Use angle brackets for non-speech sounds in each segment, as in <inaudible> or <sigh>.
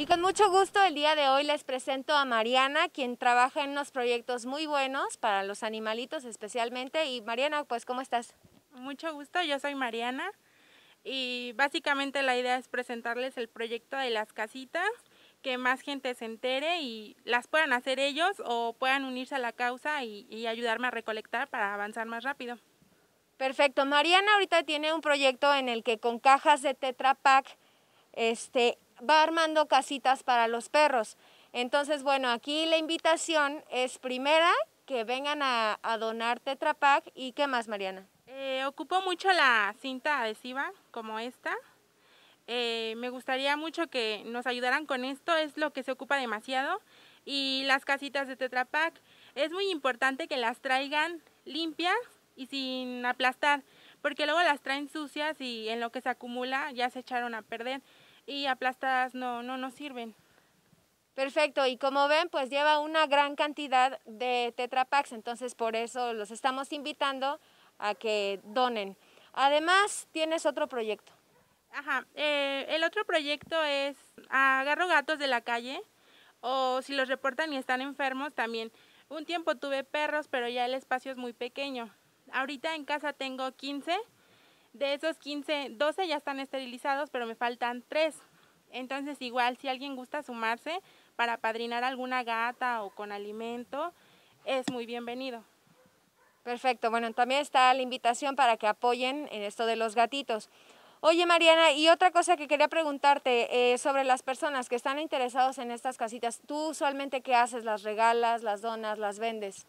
Y con mucho gusto el día de hoy les presento a Mariana, quien trabaja en unos proyectos muy buenos para los animalitos especialmente. Y Mariana, pues ¿cómo estás? Mucho gusto, yo soy Mariana y básicamente la idea es presentarles el proyecto de las casitas, que más gente se entere y las puedan hacer ellos o puedan unirse a la causa y, ayudarme a recolectar para avanzar más rápido. Perfecto, Mariana ahorita tiene un proyecto en el que con cajas de Tetra Pak este, va armando casitas para los perros. Entonces, bueno, aquí la invitación es primera que vengan a, donar tetrapak y qué más, Mariana. Eh, ocupo mucho la cinta adhesiva como esta. Eh, me gustaría mucho que nos ayudaran con esto, es lo que se ocupa demasiado. Y las casitas de tetrapak es muy importante que las traigan limpias y sin aplastar, porque luego las traen sucias y en lo que se acumula ya se echaron a perder y aplastadas no, no nos sirven. Perfecto, y como ven, pues lleva una gran cantidad de tetrapacks entonces por eso los estamos invitando a que donen. Además, tienes otro proyecto. Ajá, eh, el otro proyecto es agarro gatos de la calle o si los reportan y están enfermos también. Un tiempo tuve perros, pero ya el espacio es muy pequeño. Ahorita en casa tengo 15 de esos 15, 12 ya están esterilizados, pero me faltan 3. Entonces igual, si alguien gusta sumarse para padrinar alguna gata o con alimento, es muy bienvenido. Perfecto, bueno, también está la invitación para que apoyen en esto de los gatitos. Oye Mariana, y otra cosa que quería preguntarte eh, sobre las personas que están interesados en estas casitas, ¿tú usualmente qué haces? ¿Las regalas, las donas, las vendes?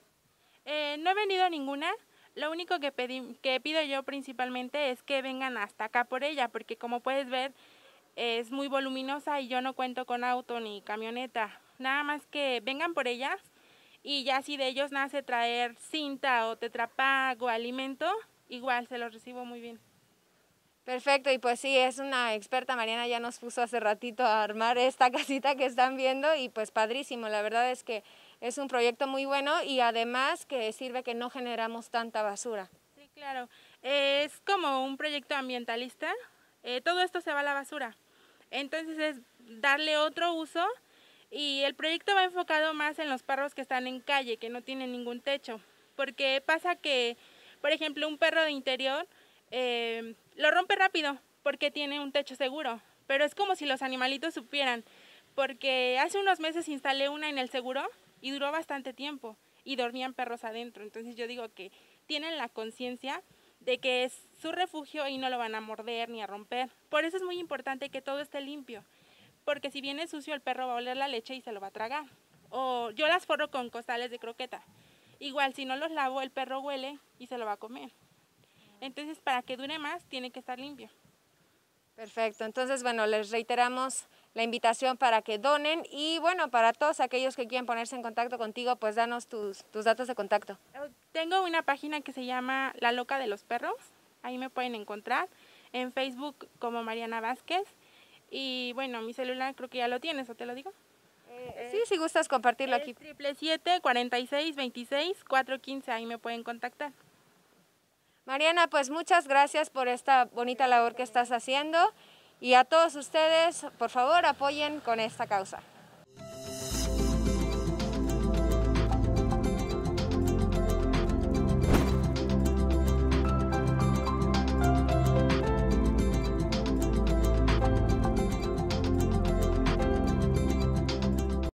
Eh, no he a ninguna, lo único que, que pido yo principalmente es que vengan hasta acá por ella, porque como puedes ver es muy voluminosa y yo no cuento con auto ni camioneta. Nada más que vengan por ella y ya si de ellos nace traer cinta o tetrapago alimento, igual se los recibo muy bien. Perfecto, y pues sí, es una experta, Mariana ya nos puso hace ratito a armar esta <laughs> casita que están viendo y pues padrísimo, la verdad es que es un proyecto muy bueno y además que sirve que no generamos tanta basura. Sí, claro, eh, es como un proyecto ambientalista, eh, todo esto se va a la basura, entonces es darle otro uso y el proyecto va enfocado más en los perros que están en calle, que no tienen ningún techo, porque pasa que, por ejemplo, un perro de interior... Eh, lo rompe rápido porque tiene un techo seguro, pero es como si los animalitos supieran, porque hace unos meses instalé una en el seguro y duró bastante tiempo y dormían perros adentro, entonces yo digo que tienen la conciencia de que es su refugio y no lo van a morder ni a romper. Por eso es muy importante que todo esté limpio, porque si viene sucio el perro va a oler la leche y se lo va a tragar. O yo las forro con costales de croqueta. Igual si no los lavo el perro huele y se lo va a comer. Entonces, para que dure más, tiene que estar limpio. Perfecto. Entonces, bueno, les reiteramos la invitación para que donen y bueno, para todos aquellos que quieran ponerse en contacto contigo, pues danos tus, tus datos de contacto. Eh, tengo una página que se llama La Loca de los Perros, ahí me pueden encontrar, en Facebook como Mariana Vázquez y bueno, mi celular creo que ya lo tienes, ¿o te lo digo? Eh, eh, sí, si gustas compartirlo aquí. 777 46 26 415, ahí me pueden contactar. Mariana, pues muchas gracias por esta bonita labor que estás haciendo y a todos ustedes, por favor, apoyen con esta causa.